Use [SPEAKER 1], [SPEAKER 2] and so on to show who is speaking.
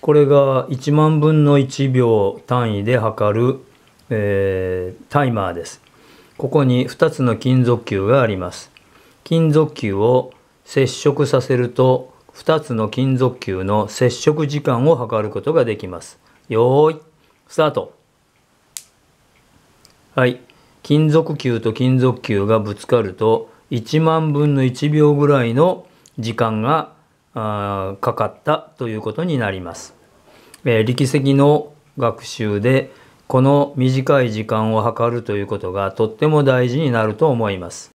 [SPEAKER 1] これが1万分の1秒単位で測る、えー、タイマーです。ここに2つの金属球があります。金属球を接触させると2つの金属球の接触時間を測ることができます。よーい、スタートはい、金属球と金属球がぶつかると1万分の1秒ぐらいの時間がかかったということになります。えー、力石の学習でこの短い時間を測るということがとっても大事になると思います。